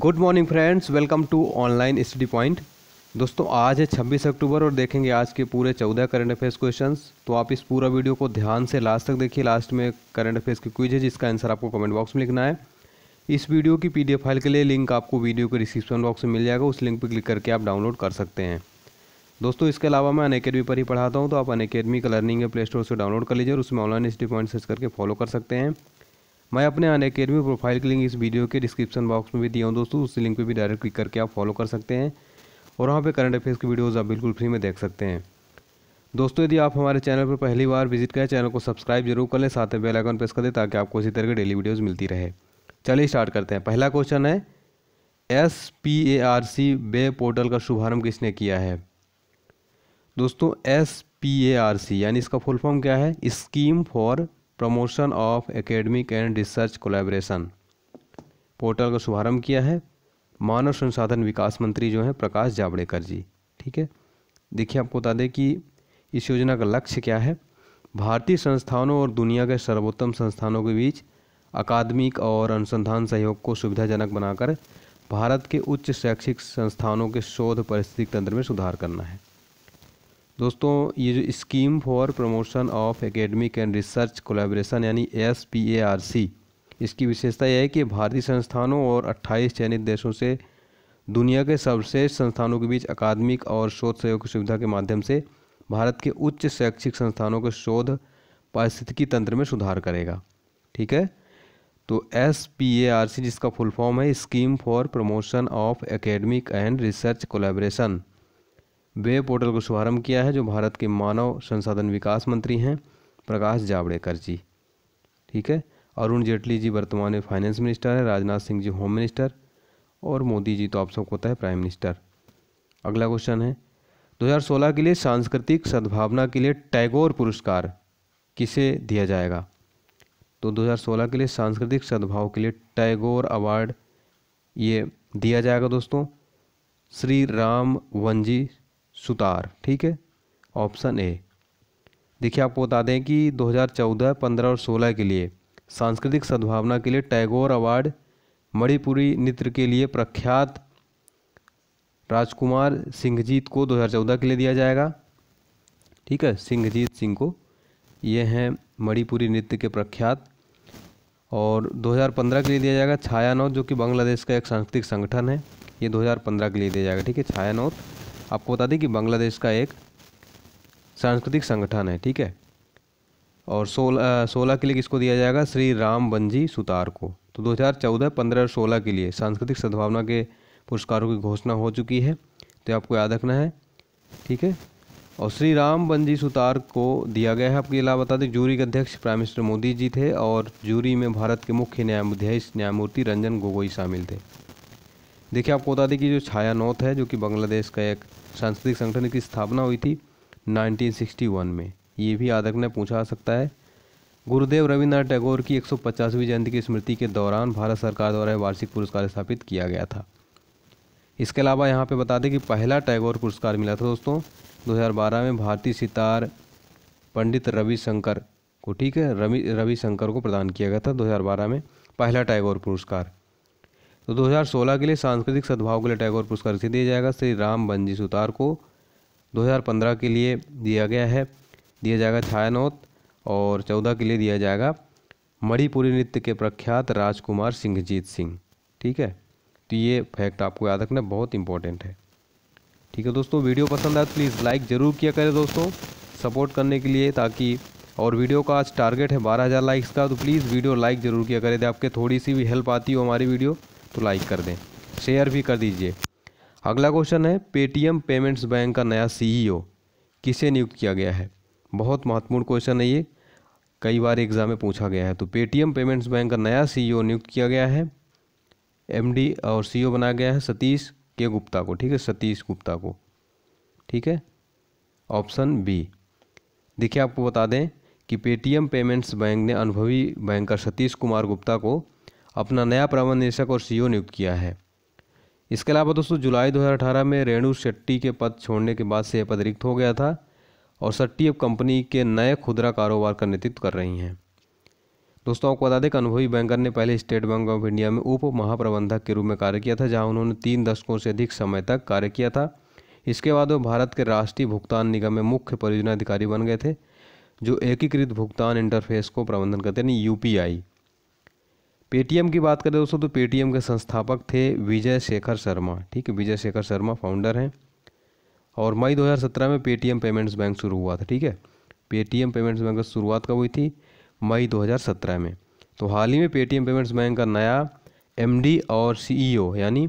good morning friends welcome to online study point दोस्तों आज है छब्बीस अक्टूबर और देखेंगे आज के पूरे चौदह करंट अफेयर्स क्वेश्चंस तो आप इस पूरा वीडियो को ध्यान से लास्ट तक देखिए लास्ट में करंट अफेयर्स की क्विज है जिसका आंसर आपको कमेंट बॉक्स में लिखना है इस वीडियो की पी फाइल के लिए लिंक आपको वीडियो के डिस्क्रिप्शन बॉक्स में मिल जाएगा उस लिंक पर क्लिक करके आप डाउनलोड कर सकते हैं दोस्तों इसके अलावा मैं अन पर ही पढ़ाता हूँ तो आप अनकेडमी का लर्निंग प्ले स्टोर से डाउनलोड कर लीजिए और उसमें ऑनलाइन स्टडी पॉइंट सर्च करके फॉलो कर सकते हैं मैं अपने अन अकेडमी प्रोफाइल की लिंक इस वीडियो के डिस्क्रिप्शन बॉक्स में भी दिया हूँ दोस्तों उस लिंक पर भी डायरेक्ट क्लिक करके आप फॉलो कर सकते हैं और वहाँ पर करंट अफेयर्स की वीडियोज़ आप बिल्कुल फ्री में देख सकते हैं दोस्तों यदि आप हमारे चैनल पर पहली बार विजिट करें चैनल को सब्सक्राइब जरूर कर लें साथ में बेलाइकन प्रेस कर दें ताकि आपको इसी तरह की डेली वीडियोज मिलती रहे चलिए स्टार्ट करते हैं पहला क्वेश्चन है S P A R C web portal का शुभारंभ किसने किया है दोस्तों S P A R C यानी इसका फुल फॉर्म क्या है scheme for promotion of academic and research collaboration portal का शुभारंभ किया है मानव संसाधन विकास मंत्री जो हैं प्रकाश जावड़ेकर जी ठीक है देखिए आपको बता दें कि इस योजना का लक्ष्य क्या है भारतीय संस्थानों और दुनिया के सर्वोत्तम संस्थानों के बीच अकादमिक और अनुसंधान सहयोग को सुविधाजनक बनाकर भारत के उच्च शैक्षिक संस्थानों के शोध परिस्थितिक तंत्र में सुधार करना है दोस्तों ये जो scheme for promotion of academic and research collaboration यानी S P A R C इसकी विशेषता यह है कि भारतीय संस्थानों और 28 चयनित देशों से दुनिया के सर्वश्रेष्ठ संस्थानों के बीच अकादमिक और शोध सहयोग की सुविधा के माध्यम से भारत के उच्च शैक्षिक संस्थानों के शोध पारिस्थितिकी तंत्र में सुधार करेगा ठीक है तो S P A R C जिसका फुल फॉर्म है scheme for promotion of academic and research collaboration web portal को शुभारंभ किया है जो भारत के मानव संसाधन विकास मंत्री हैं प्रकाश जावड़ेकर जी ठीक है अरुण जेटली जी वर्तमान में फाइनेंस मिनिस्टर हैं राजनाथ सिंह जी होम मिनिस्टर और मोदी जी तो आप सबको पता है प्राइम मिनिस्टर अगला क्वेश्चन है 2016 के लिए सांस्कृतिक सद्भावना के लिए टैगोर पुरस्कार किसे दिया जाएगा तो 2016 के लिए सांस्कृतिक सद्भाव के लिए टैगोर अवार्ड ये दिया जाएगा दोस्तों श्री राम वंजी सुतार ठीक है ऑप्शन ए देखिए आपको बता दें कि 2014, 15 और 16 के लिए सांस्कृतिक सद्भावना के लिए टैगोर अवार्ड मणिपुरी नृत्य के लिए प्रख्यात राजकुमार सिंहजीत को 2014 के लिए दिया जाएगा ठीक है सिंहजीत सिंह को ये हैं मणिपुरी नृत्य के प्रख्यात और 2015 के लिए दिया जाएगा छाया जो कि बांग्लादेश का एक सांस्कृतिक संगठन है ये 2015 के लिए दिया जाएगा ठीक है छाया आपको बता दें कि बांग्लादेश का एक सांस्कृतिक संगठन है ठीक है और सोलह सोलह के लिए किसको दिया जाएगा श्री राम बंजी सुतार को तो 2014, पंद्रह और सोलह के लिए सांस्कृतिक सद्भावना के पुरस्कारों की घोषणा हो चुकी है तो आपको याद रखना है ठीक है और श्री राम बंजी सुतार को दिया गया है आपके अलावा बता दें जूरी के अध्यक्ष प्राइम मिनिस्टर मोदी जी थे और जूरी में भारत के मुख्य न्यायाधीश न्यायमूर्ति रंजन गोगोई शामिल थे देखिए आपको बता दें कि जो छाया नौत है जो कि बांग्लादेश का एक सांस्कृतिक संगठन की स्थापना हुई थी 1961 में ये भी आदक ने पूछा आ सकता है गुरुदेव रविन्द्रनाथ टैगोर की 150वीं जयंती की स्मृति के दौरान भारत सरकार द्वारा वार्षिक पुरस्कार स्थापित किया गया था इसके अलावा यहाँ पर बता दें कि पहला टैगोर पुरस्कार मिला था दोस्तों दो में भारतीय सितार पंडित रविशंकर को ठीक है रवि रविशंकर को प्रदान किया गया था 2012 में पहला टैगोर पुरस्कार तो 2016 के लिए सांस्कृतिक सद्भाव के लिए टैगोर पुरस्कार इसे दिया जाएगा श्री राम बंजी सुतार को 2015 के लिए दिया गया है दिया जाएगा छायानौत और 14 के लिए दिया जाएगा मणिपुरी नृत्य के प्रख्यात राजकुमार सिंहजीत सिंह ठीक है तो ये फैक्ट आपको याद रखना बहुत इंपॉर्टेंट है ठीक है दोस्तों वीडियो पसंद आए तो प्लीज़ लाइक ज़रूर किया करें दोस्तों सपोर्ट करने के लिए ताकि और वीडियो का आज टारगेट है बारह हज़ार लाइक्स का तो प्लीज़ वीडियो लाइक ज़रूर किया करें आपके थोड़ी सी भी हेल्प आती हो हमारी वीडियो तो लाइक कर दें शेयर भी कर दीजिए अगला क्वेश्चन है पेटीएम पेमेंट्स बैंक का नया सीईओ e किसे नियुक्त किया गया है बहुत महत्वपूर्ण क्वेश्चन है ये कई बार एग्ज़ाम में पूछा गया है तो पेटीएम पेमेंट्स बैंक का नया सीईओ e नियुक्त किया गया है एमडी और सीईओ e बनाया गया है सतीश के गुप्ता को ठीक है सतीश गुप्ता को ठीक है ऑप्शन बी देखिए आपको बता दें कि पेटीएम पेमेंट्स बैंक ने अनुभवी बैंकर सतीश कुमार गुप्ता को अपना नया प्रबंध निदेशक और सीईओ नियुक्त किया है इसके अलावा दोस्तों जुलाई 2018 में रेणु शेट्टी के पद छोड़ने के बाद से यह पद रिक्त हो गया था और शेट्टी अब कंपनी के नए खुदरा कारोबार का नेतृत्व कर रही हैं दोस्तों आपको बता दें कि अनुभवी बैंकर ने पहले स्टेट बैंक ऑफ इंडिया में उप महाप्रबंधक के रूप में कार्य किया था जहां उन्होंने तीन दशकों से अधिक समय तक कार्य किया था इसके बाद वो भारत के राष्ट्रीय भुगतान निगम में मुख्य परियोजना अधिकारी बन गए थे जो एकीकृत भुगतान इंटरफेस को प्रबंधन करते हैं यानी यू पेटीएम की बात करें दोस्तों तो पेटीएम के संस्थापक थे विजय शेखर शर्मा ठीक है विजय शेखर शर्मा फाउंडर हैं और मई 2017 में पेटीएम पेमेंट्स बैंक शुरू हुआ था ठीक है पेटीएम पेमेंट्स बैंक की शुरुआत कब हुई थी मई 2017 में तो हाल ही में पेटीएम पेमेंट्स बैंक का नया एमडी और सीईओ e यानी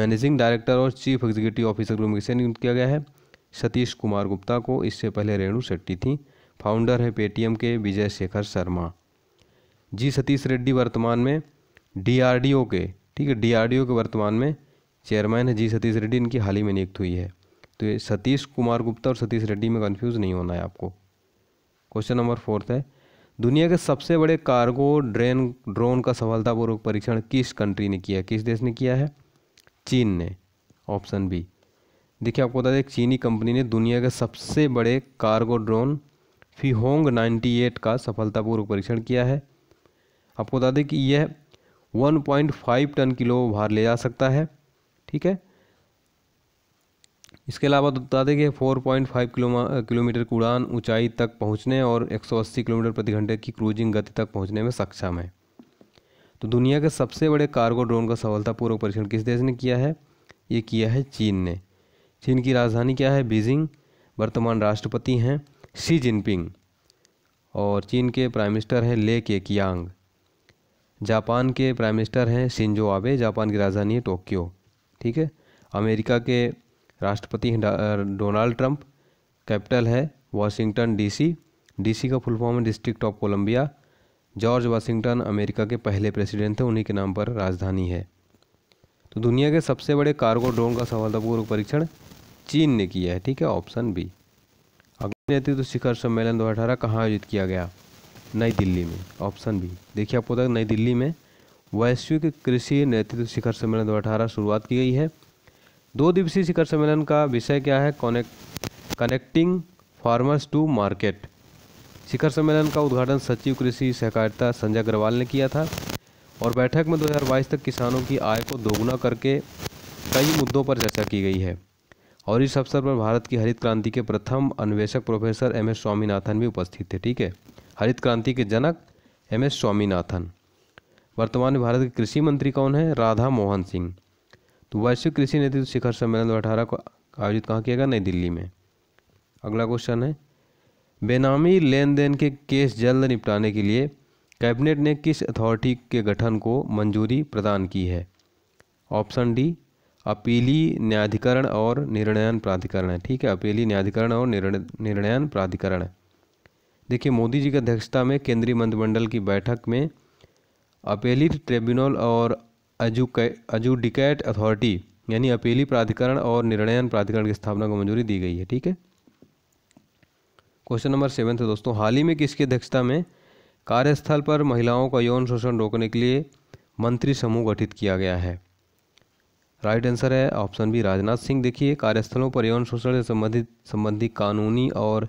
मैनेजिंग डायरेक्टर और चीफ एग्जीक्यूटिव ऑफिसर को नियुक्त किया गया है सतीश कुमार गुप्ता को इससे पहले रेणु शेट्टी थी फाउंडर है पेटीएम के विजय शेखर शर्मा जी सतीश रेड्डी वर्तमान में डीआरडीओ के ठीक है डीआरडीओ के वर्तमान में चेयरमैन है जी सतीश रेड्डी इनकी हाल ही में नियुक्त हुई है तो ये सतीश कुमार गुप्ता और सतीश रेड्डी में कन्फ्यूज़ नहीं होना है आपको क्वेश्चन नंबर फोर्थ है दुनिया के सबसे बड़े कार्गो ड्रेन ड्रोन का सफलतापूर्वक परीक्षण किस कंट्री ने किया किस देश ने किया है चीन ने ऑप्शन बी देखिए आपको बता दें चीनी कंपनी ने दुनिया के सबसे बड़े कार्गो ड्रोन नाइन्टी 98 का सफलतापूर्वक परीक्षण किया है आपको बता दें कि यह 1.5 टन किलो भार ले जा सकता है ठीक है इसके अलावा तो बता दें कि 4.5 किलो किलोमीटर की उड़ान ऊंचाई तक पहुंचने और 180 किलोमीटर प्रति घंटे की क्रूजिंग गति तक पहुंचने में सक्षम है तो दुनिया के सबसे बड़े कार्गो ड्रोन का सफलतापूर्वक परीक्षण किस देश ने किया है ये किया है चीन ने चीन की राजधानी क्या है बीजिंग वर्तमान राष्ट्रपति हैं शी जिनपिंग और चीन के प्राइम मिनिस्टर हैं ले के कियांग जापान के प्राइम मिनिस्टर हैं शिंजो आबे जापान की राजधानी है टोक्यो ठीक है अमेरिका के राष्ट्रपति हैं डोनाल्ड ट्रंप कैपिटल है वाशिंगटन डीसी डीसी का फुल फॉर्म है district of Columbia George Washington America के पहले प्रेसिडेंट थे उन्हीं के नाम पर राजधानी है तो दुनिया के सबसे बड़े कार्गो ड्रोन का सफलतापूर्वक परीक्षण चीन ने किया है ठीक है ऑप्शन बी अगला नेतृत्व तो शिखर सम्मेलन दो हज़ार अठारह कहाँ आयोजित किया गया नई दिल्ली में ऑप्शन बी देखिए आपको बता नई दिल्ली में वैश्विक कृषि नेतृत्व शिखर सम्मेलन दो शुरुआत की गई है दो दिवसीय शिखर सम्मेलन का विषय क्या है कनेक्टिंग फार्मर्स टू मार्केट शिखर सम्मेलन का उद्घाटन सचिव कृषि सहकारिता संजय अग्रवाल ने किया था और बैठक में 2022 तक किसानों की आय को दोगुना करके कई मुद्दों पर चर्चा की गई है और इस अवसर पर भारत की हरित क्रांति के प्रथम अन्वेषक प्रोफेसर एम एस स्वामीनाथन भी उपस्थित थे ठीक है हरित क्रांति के जनक एम एस स्वामीनाथन वर्तमान में भारत के कृषि मंत्री कौन है राधा मोहन सिंह तो वैश्विक कृषि नेतृत्व तो शिखर सम्मेलन दो को आयोजित कहाँ किया गया नई दिल्ली में अगला क्वेश्चन है बेनामी लेन देन के केस जल्द निपटाने के लिए कैबिनेट ने किस अथॉरिटी के गठन को मंजूरी प्रदान की है ऑप्शन डी अपीली न्यायाधिकरण और निर्णयन प्राधिकरण है ठीक है अपीली न्यायाधिकरण और निर्णयन प्राधिकरण है देखिए मोदी जी की अध्यक्षता में केंद्रीय मंत्रिमंडल की बैठक में अपेली ट्रिब्यूनल और एजुडिकेट अथॉरिटी यानी अपीली प्राधिकरण और निर्णयन प्राधिकरण की स्थापना को मंजूरी दी गई है ठीक है क्वेश्चन नंबर सेवन है दोस्तों हाल ही में किसकी अध्यक्षता में कार्यस्थल पर महिलाओं का यौन शोषण रोकने के लिए मंत्री समूह गठित किया गया है राइट आंसर है ऑप्शन बी राजनाथ सिंह देखिए कार्यस्थलों पर यौन शोषण से संबंधित संबंधी कानूनी और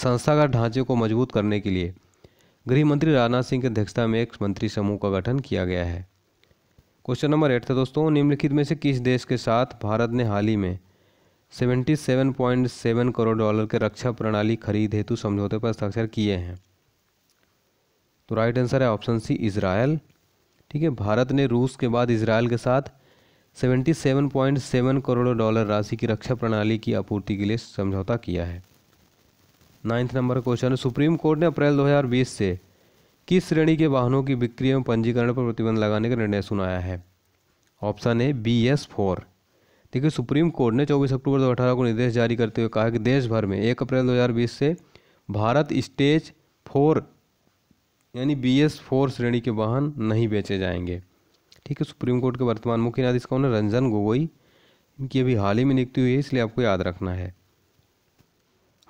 संस्थागत ढांचे को मजबूत करने के लिए गृह मंत्री राजनाथ सिंह की अध्यक्षता में एक मंत्री समूह का गठन किया गया है क्वेश्चन नंबर एट था दोस्तों निम्नलिखित में से किस देश के साथ भारत ने हाल ही में 77.7 करोड़ डॉलर के रक्षा प्रणाली खरीद हेतु समझौते पर हस्ताक्षर किए हैं तो राइट आंसर है ऑप्शन सी इसराइल ठीक है भारत ने रूस के बाद इसराइल के साथ 77.7 करोड़ डॉलर राशि की रक्षा प्रणाली की आपूर्ति के लिए समझौता किया है ninth number question supreme court ने अप्रैल 2020 से किस श्रेणी के वाहनों की बिक्री एवं पंजीकरण पर प्रतिबंध लगाने का निर्णय सुनाया है ऑप्शन है बी एस फोर देखिए सुप्रीम कोर्ट ने 24 अक्टूबर 2018 को निर्देश जारी करते हुए कहा कि देश भर में 1 अप्रैल 2020 से भारत स्टेज फोर यानी बी एस फोर श्रेणी के वाहन नहीं बेचे जाएंगे ठीक है सुप्रीम कोर्ट के वर्तमान मुख्य न्यायाधीश कौन है रंजन गोगोई इनकी अभी हाल ही में नियुक्ति हुई है इसलिए आपको याद रखना है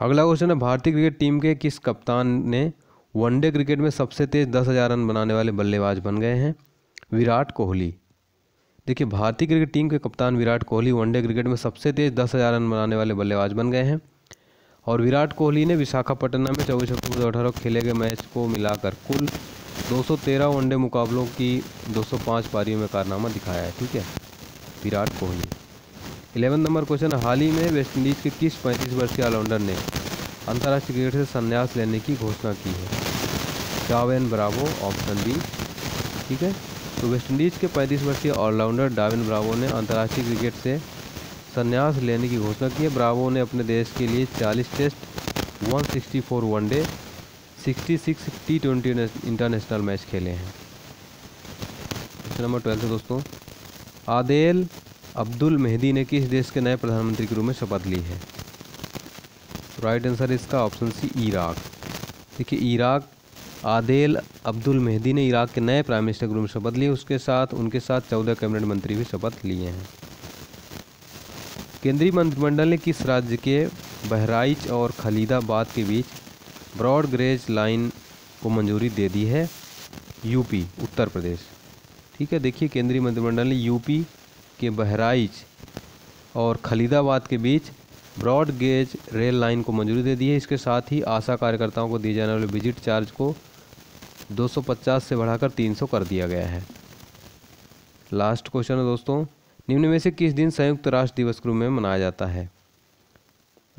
अगला क्वेश्चन है भारतीय क्रिकेट टीम के किस कप्तान ने वनडे क्रिकेट में सबसे तेज दस हज़ार रन बनाने वाले बल्लेबाज बन गए हैं विराट कोहली देखिए भारतीय क्रिकेट टीम के कप्तान विराट कोहली वनडे क्रिकेट में सबसे तेज दस हज़ार रन बनाने वाले बल्लेबाज बन गए हैं और विराट कोहली ने विशाखापट्टनम में चौबीस अक्टूबर दो अठारह खेले गए मैच को मिलाकर कुल 213 वनडे मुकाबलों की 205 पारियों में कारनामा दिखाया है ठीक है Virat Kohli eleven number question हाल ही में वेस्टइंडीज़ के किस पैंतीस वर्षीय ऑलराउंडर ने अंतर्राष्ट्रीय क्रिकेट से संन्यास लेने की घोषणा की है डावेन ब्रावो ऑप्शन बी ठीक है तो वेस्टइंडीज़ के पैंतीस वर्षीय ऑलराउंडर डाविन ब्रावो ने अंतर्राष्ट्रीय क्रिकेट से संन्यास लेने की घोषणा की है ब्रावो ने अपने देश के लिए 40 test 164 one day 66 T twenty international match खेले हैं क्वेश्चन नंबर ट्वेल्व है दोस्तों आदेल अब्दुल मेहदी ने किस देश के नए प्रधानमंत्री के रूप में शपथ ली है राइट आंसर इसका ऑप्शन सी इराक देखिए इराक आदेल अब्दुल मेहदी ने इराक के नए प्राइम मिनिस्टर के रूप में शपथ ली उसके साथ उनके साथ चौदह कैबिनेट मंत्री भी शपथ लिए हैं केंद्रीय मंत्रिमंडल ने किस राज्य के बहराइच और खलीदाबाद के बीच ब्रॉड ग्रेज लाइन को मंजूरी दे दी है यूपी उत्तर प्रदेश ठीक है देखिए केंद्रीय मंत्रिमंडल ने यूपी के बहराइच और खलीदाबाद के बीच ब्रॉड गेज रेल लाइन को मंजूरी दे दी है इसके साथ ही आशा कार्यकर्ताओं को दिए जाने वाले विजिट चार्ज को 250 से बढ़ाकर 300 कर दिया गया है लास्ट क्वेश्चन है दोस्तों निम्न में से किस दिन संयुक्त राष्ट्र दिवस के रूप में मनाया जाता है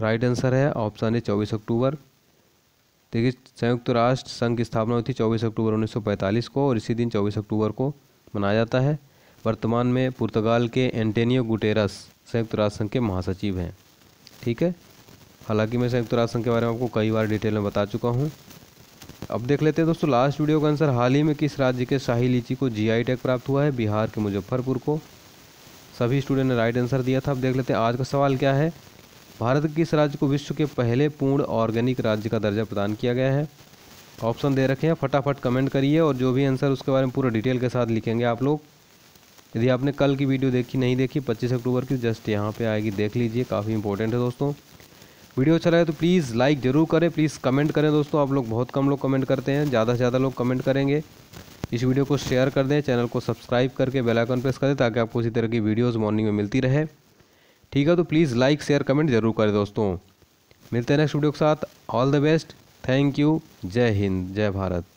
राइट आंसर है ऑप्शन ए चौबीस अक्टूबर देखिए संयुक्त राष्ट्र संघ की स्थापना हुई थी चौबीस अक्टूबर 1945 को और इसी दिन चौबीस अक्टूबर को मनाया जाता है वर्तमान में पुर्तगाल के एंटेनियो गुटेरस संयुक्त राष्ट्र संघ के महासचिव हैं ठीक है हालांकि मैं संयुक्त राष्ट्र संघ के बारे में आपको कई बार डिटेल में बता चुका हूँ अब देख लेते हैं दोस्तों लास्ट वीडियो का आंसर हाल ही में किस राज्य के शाही लीची को जी टैग प्राप्त हुआ है बिहार के मुजफ्फरपुर को सभी स्टूडेंट ने राइट आंसर दिया था अब देख लेते हैं आज का सवाल क्या है भारत के किस राज्य को विश्व के पहले पूर्ण ऑर्गेनिक राज्य का दर्जा प्रदान किया गया है ऑप्शन दे रखे हैं फटाफट कमेंट करिए और जो भी आंसर उसके बारे में पूरा डिटेल के साथ लिखेंगे आप लोग यदि आपने कल की वीडियो देखी नहीं देखी 25 अक्टूबर की जस्ट यहाँ पे आएगी देख लीजिए काफ़ी इंपॉर्टेंट है दोस्तों वीडियो अच्छा लगे तो प्लीज़ लाइक ज़रूर करें प्लीज़ कमेंट करें दोस्तों आप लोग बहुत कम लोग कमेंट करते हैं ज़्यादा से ज़्यादा लोग कमेंट करेंगे इस वीडियो को शेयर कर दें चैनल को सब्सक्राइब करके बेल आइकन प्रेस करें ताकि आपको इसी तरह की वीडियोस मॉर्निंग में मिलती रहे ठीक है तो प्लीज़ लाइक शेयर कमेंट जरूर करें दोस्तों मिलते हैं नेक्स्ट वीडियो के साथ all the best thank you Jai Hind जय भारत